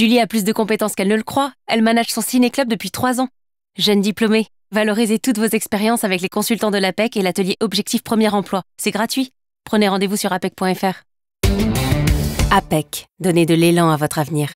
Julie a plus de compétences qu'elle ne le croit. Elle manage son ciné-club depuis trois ans. Jeune diplômée, valorisez toutes vos expériences avec les consultants de l'APEC et l'atelier Objectif Premier Emploi. C'est gratuit. Prenez rendez-vous sur apec.fr. APEC, donnez de l'élan à votre avenir.